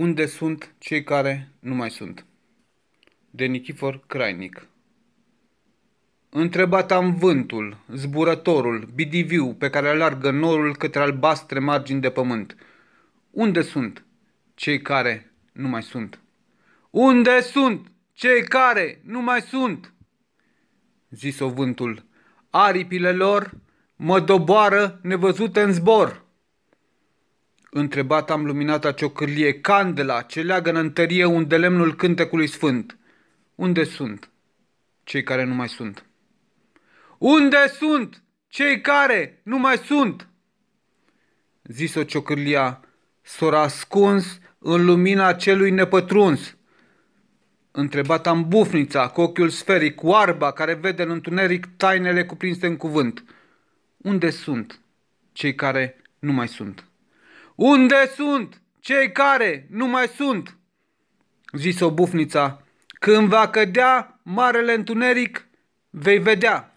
Unde sunt cei care nu mai sunt? De Nichifor Crainic Întrebat am vântul, zburătorul, bidiviu pe care alargă norul către albastre margini de pământ. Unde sunt cei care nu mai sunt? Unde sunt cei care nu mai sunt? Zis-o vântul, aripile lor mă doboară nevăzute în zbor. Întrebat am luminata ciocârlie, candela, ce leagă în întărie unde lemnul cântecului sfânt. Unde sunt cei care nu mai sunt? Unde sunt cei care nu mai sunt? Zis-o ciocârlia, s ascuns în lumina celui nepătruns. Întrebat am bufnița cu ochiul sferic, arba care vede în întuneric tainele cuprinse în cuvânt. Unde sunt cei care nu mai sunt? Unde sunt cei care nu mai sunt? Zis-o bufnița. Când va cădea marele întuneric, vei vedea.